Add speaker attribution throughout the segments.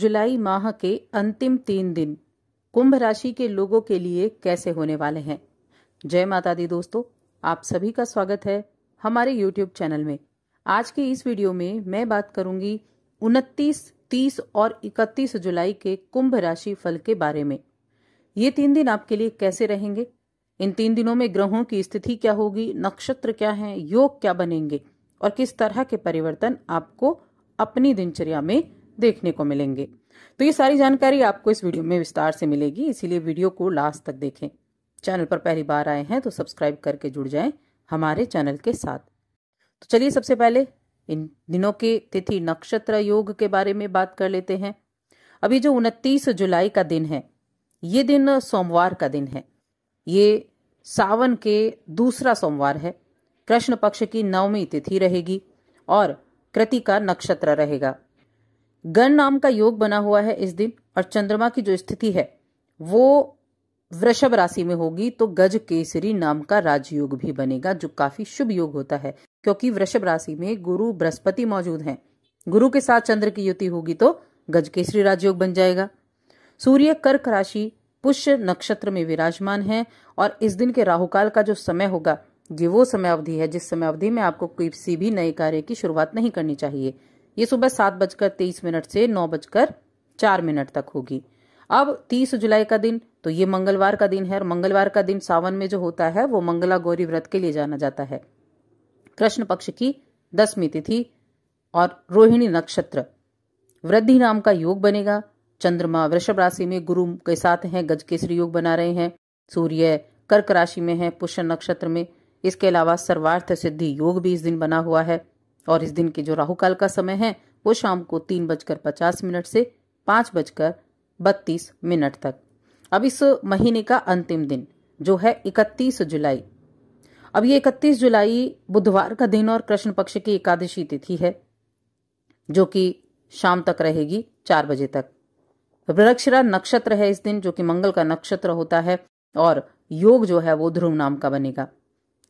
Speaker 1: जुलाई माह के अंतिम तीन दिन कुंभ राशि के लोगों के लिए कैसे होने वाले हैं जय माता दी दोस्तों आप सभी का स्वागत है हमारे YouTube चैनल में आज के इस वीडियो में मैं बात करूंगी 29, 30 और 31 जुलाई के कुंभ राशि फल के बारे में ये तीन दिन आपके लिए कैसे रहेंगे इन तीन दिनों में ग्रहों की स्थिति क्या होगी नक्षत्र क्या है योग क्या बनेंगे और किस तरह के परिवर्तन आपको अपनी दिनचर्या में देखने को मिलेंगे तो ये सारी जानकारी आपको इस वीडियो में विस्तार से मिलेगी इसीलिए वीडियो को लास्ट तक देखें चैनल पर पहली बार आए हैं तो सब्सक्राइब करके जुड़ जाएं हमारे चैनल के साथ तो चलिए सबसे पहले इन दिनों के तिथि नक्षत्र योग के बारे में बात कर लेते हैं अभी जो उनतीस जुलाई का दिन है ये दिन सोमवार का दिन है ये सावन के दूसरा सोमवार है कृष्ण पक्ष की नवमी तिथि रहेगी और कृति का नक्षत्र रहेगा गण नाम का योग बना हुआ है इस दिन और चंद्रमा की जो स्थिति है वो वृषभ राशि में होगी तो गज केसरी नाम का राजयोग भी बनेगा जो काफी शुभ योग होता है क्योंकि वृषभ राशि में गुरु बृहस्पति मौजूद हैं गुरु के साथ चंद्र की युति होगी तो गज केसरी राजयोग बन जाएगा सूर्य कर्क राशि पुष्य नक्षत्र में विराजमान है और इस दिन के राहुकाल का जो समय होगा ये वो समय अवधि है जिस समय अवधि में आपको किसी भी नए कार्य की शुरुआत नहीं करनी चाहिए ये सुबह सात बजकर तेईस मिनट से नौ बजकर चार मिनट तक होगी अब तीस जुलाई का दिन तो ये मंगलवार का दिन है और मंगलवार का दिन सावन में जो होता है वो मंगला गौरी व्रत के लिए जाना जाता है कृष्ण पक्ष की दसवीं तिथि और रोहिणी नक्षत्र वृद्धि नाम का योग बनेगा चंद्रमा वृषभ राशि में गुरु के साथ हैं गज केसरी योग बना रहे हैं सूर्य कर्क राशि में है पुष्य नक्षत्र में इसके अलावा सर्वार्थ सिद्धि योग भी इस दिन बना हुआ है और इस दिन के जो राहुकाल का समय है वो शाम को तीन बजकर पचास मिनट से पांच बजकर बत्तीस मिनट तक अब इस महीने का अंतिम दिन जो है इकतीस जुलाई अब ये इकतीस जुलाई बुधवार का दिन और कृष्ण पक्ष की एकादशी तिथि है जो कि शाम तक रहेगी चार बजे तक वृक्षरा नक्षत्र है इस दिन जो कि मंगल का नक्षत्र होता है और योग जो है वो ध्रुव नाम का बनेगा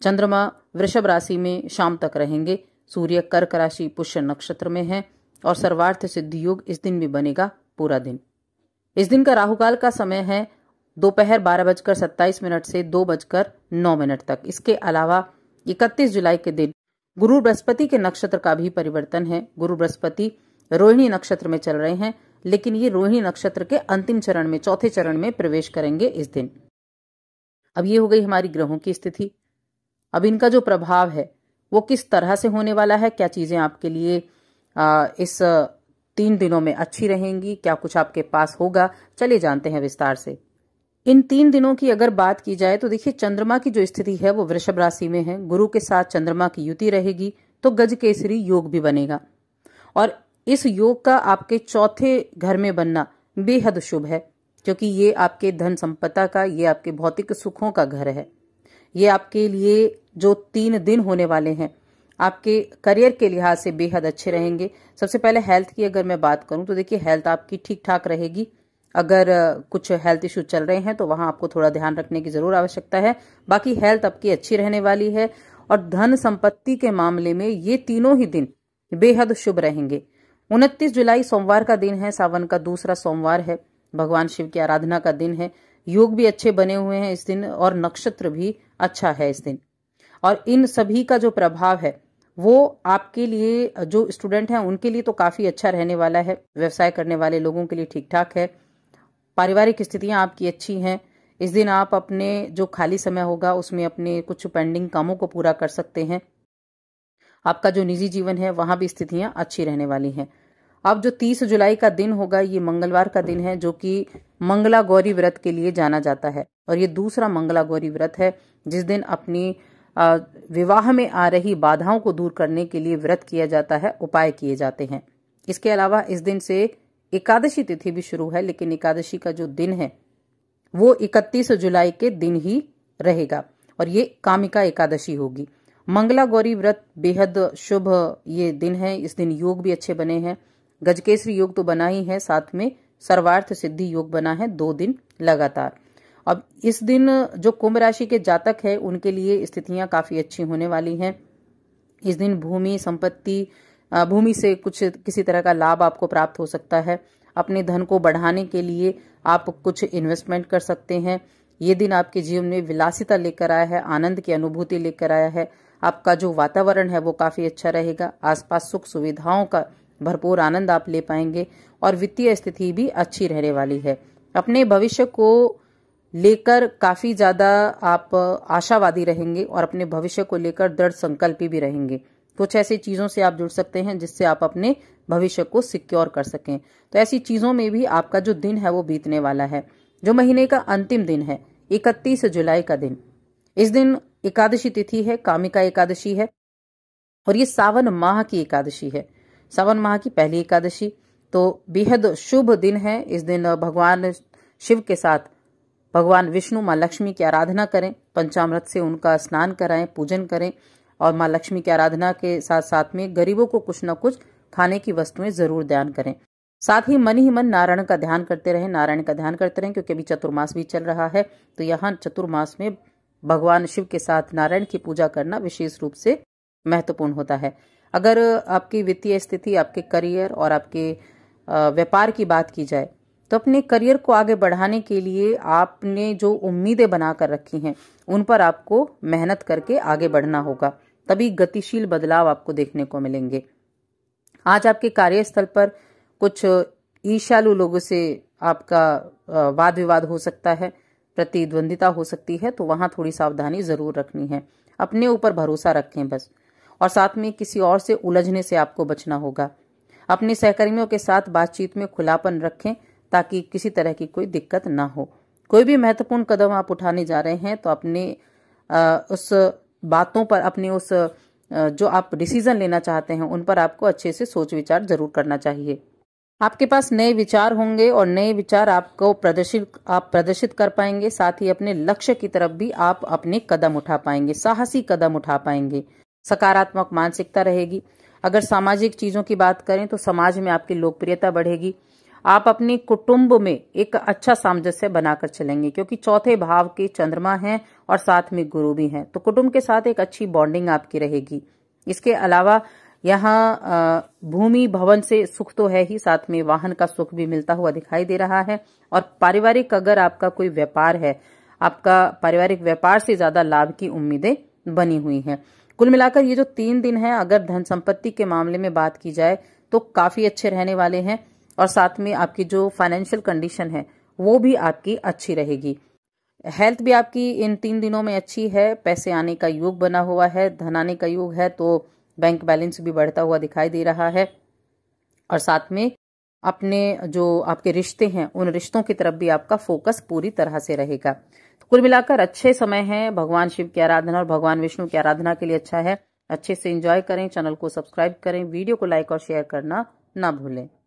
Speaker 1: चंद्रमा वृषभ राशि में शाम तक रहेंगे सूर्य कर्क राशि पुष्य नक्षत्र में है और सर्वार्थ सिद्धि योग इस दिन भी बनेगा पूरा दिन इस दिन का राहुकाल का समय है दोपहर बारह बजकर सत्ताईस मिनट से दो बजकर नौ मिनट तक इसके अलावा इकतीस जुलाई के दिन गुरु बृहस्पति के नक्षत्र का भी परिवर्तन है गुरु बृहस्पति रोहिणी नक्षत्र में चल रहे हैं लेकिन ये रोहिणी नक्षत्र के अंतिम चरण में चौथे चरण में प्रवेश करेंगे इस दिन अब ये हो गई हमारी ग्रहों की स्थिति अब इनका जो प्रभाव है वो किस तरह से होने वाला है क्या चीज़ें आपके लिए आ, इस तीन दिनों में अच्छी रहेंगी क्या कुछ आपके पास होगा चलिए जानते हैं विस्तार से इन तीन दिनों की अगर बात की जाए तो देखिए चंद्रमा की जो स्थिति है वो वृषभ राशि में है गुरु के साथ चंद्रमा की युति रहेगी तो गज केसरी योग भी बनेगा और इस योग का आपके चौथे घर में बनना बेहद शुभ है क्योंकि ये आपके धन संपदा का ये आपके भौतिक सुखों का घर है ये आपके लिए जो तीन दिन होने वाले हैं आपके करियर के लिहाज से बेहद अच्छे रहेंगे सबसे पहले हेल्थ की अगर मैं बात करूं तो देखिए हेल्थ आपकी ठीक ठाक रहेगी अगर कुछ हेल्थ इश्यू चल रहे हैं तो वहां आपको थोड़ा ध्यान रखने की जरूर आवश्यकता है बाकी हेल्थ आपकी अच्छी रहने वाली है और धन संपत्ति के मामले में ये तीनों ही दिन बेहद शुभ रहेंगे उनतीस जुलाई सोमवार का दिन है सावन का दूसरा सोमवार है भगवान शिव की आराधना का दिन है योग भी अच्छे बने हुए हैं इस दिन और नक्षत्र भी अच्छा है इस दिन और इन सभी का जो प्रभाव है वो आपके लिए जो स्टूडेंट हैं उनके लिए तो काफ़ी अच्छा रहने वाला है व्यवसाय करने वाले लोगों के लिए ठीक ठाक है पारिवारिक स्थितियां आपकी अच्छी हैं इस दिन आप अपने जो खाली समय होगा उसमें अपने कुछ पेंडिंग कामों को पूरा कर सकते हैं आपका जो निजी जीवन है वहां भी स्थितियां अच्छी रहने वाली हैं अब जो 30 जुलाई का दिन होगा ये मंगलवार का दिन है जो कि मंगला गौरी व्रत के लिए जाना जाता है और ये दूसरा मंगला गौरी व्रत है जिस दिन अपनी विवाह में आ रही बाधाओं को दूर करने के लिए व्रत किया जाता है उपाय किए जाते हैं इसके अलावा इस दिन से एकादशी तिथि भी शुरू है लेकिन एकादशी का जो दिन है वो 31 जुलाई के दिन ही रहेगा और ये कामिका एकादशी होगी मंगला गौरी व्रत बेहद शुभ ये दिन है इस दिन योग भी अच्छे बने हैं गजकेसरी योग तो बना ही है साथ में सर्वार्थ सिद्धि योग बना है दो दिन लगातार अब इस दिन जो कुंभ राशि के जातक है उनके लिए स्थितियां काफी अच्छी होने वाली हैं इस दिन भूमि संपत्ति भूमि से कुछ किसी तरह का लाभ आपको प्राप्त हो सकता है अपने धन को बढ़ाने के लिए आप कुछ इन्वेस्टमेंट कर सकते हैं ये दिन आपके जीवन में विलासिता लेकर आया है आनंद की अनुभूति लेकर आया है आपका जो वातावरण है वो काफी अच्छा रहेगा आसपास सुख सुविधाओं का भरपूर आनंद आप ले पाएंगे और वित्तीय स्थिति भी अच्छी रहने वाली है अपने भविष्य को लेकर काफ़ी ज़्यादा आप आशावादी रहेंगे और अपने भविष्य को लेकर दृढ़ संकल्पी भी रहेंगे कुछ ऐसी चीज़ों से आप जुड़ सकते हैं जिससे आप अपने भविष्य को सिक्योर कर सकें तो ऐसी चीज़ों में भी आपका जो दिन है वो बीतने वाला है जो महीने का अंतिम दिन है इकतीस जुलाई का दिन इस दिन एकादशी तिथि है कामिका एकादशी है और ये सावन माह की एकादशी है सावन माह की पहली एकादशी तो बेहद शुभ दिन है इस दिन भगवान शिव के साथ भगवान विष्णु माँ लक्ष्मी की आराधना करें पंचामृत से उनका स्नान कराएं पूजन करें और माँ लक्ष्मी की आराधना के साथ साथ में गरीबों को कुछ न कुछ खाने की वस्तुएं जरूर ध्यान करें साथ ही मन ही मन नारायण का ध्यान करते रहें नारायण का ध्यान करते रहें क्योंकि अभी चतुर्मास भी चल रहा है तो यहाँ चतुर्मास में भगवान शिव के साथ नारायण की पूजा करना विशेष रूप से महत्वपूर्ण होता है अगर आपकी वित्तीय स्थिति आपके करियर और आपके व्यापार की बात की जाए तो अपने करियर को आगे बढ़ाने के लिए आपने जो उम्मीदें बना कर रखी हैं उन पर आपको मेहनत करके आगे बढ़ना होगा तभी गतिशील बदलाव आपको देखने को मिलेंगे आज आपके कार्यस्थल पर कुछ ईशालु लोगों से आपका वाद विवाद हो सकता है प्रतिद्वंदिता हो सकती है तो वहां थोड़ी सावधानी जरूर रखनी है अपने ऊपर भरोसा रखें बस और साथ में किसी और से उलझने से आपको बचना होगा अपने सहकर्मियों के साथ बातचीत में खुलापन रखें ताकि किसी तरह की कोई दिक्कत ना हो कोई भी महत्वपूर्ण कदम आप उठाने जा रहे हैं तो अपने उस बातों पर अपने उस जो आप डिसीजन लेना चाहते हैं उन पर आपको अच्छे से सोच विचार जरूर करना चाहिए आपके पास नए विचार होंगे और नए विचार आपको प्रदर्शित आप प्रदर्शित कर पाएंगे साथ ही अपने लक्ष्य की तरफ भी आप अपने कदम उठा पाएंगे साहसी कदम उठा पाएंगे सकारात्मक मानसिकता रहेगी अगर सामाजिक चीज़ों की बात करें तो समाज में आपकी लोकप्रियता बढ़ेगी आप अपने कुटुंब में एक अच्छा सामंजस्य बनाकर चलेंगे क्योंकि चौथे भाव के चंद्रमा हैं और साथ में गुरु भी हैं तो कुटुंब के साथ एक अच्छी बॉन्डिंग आपकी रहेगी इसके अलावा यहाँ भूमि भवन से सुख तो है ही साथ में वाहन का सुख भी मिलता हुआ दिखाई दे रहा है और पारिवारिक अगर आपका कोई व्यापार है आपका पारिवारिक व्यापार से ज्यादा लाभ की उम्मीदें बनी हुई हैं कुल मिलाकर ये जो तीन दिन है अगर धन संपत्ति के मामले में बात की जाए तो काफी अच्छे रहने वाले हैं और साथ में आपकी जो फाइनेंशियल कंडीशन है वो भी आपकी अच्छी रहेगी हेल्थ भी आपकी इन तीन दिनों में अच्छी है पैसे आने का योग बना हुआ है धन आने का योग है तो बैंक बैलेंस भी बढ़ता हुआ दिखाई दे रहा है और साथ में अपने जो आपके रिश्ते हैं उन रिश्तों की तरफ भी आपका फोकस पूरी तरह से रहेगा कुल मिलाकर अच्छे समय है भगवान शिव की आराधना और भगवान विष्णु की आराधना के लिए अच्छा है अच्छे से इंजॉय करें चैनल को सब्सक्राइब करें वीडियो को लाइक और शेयर करना ना भूलें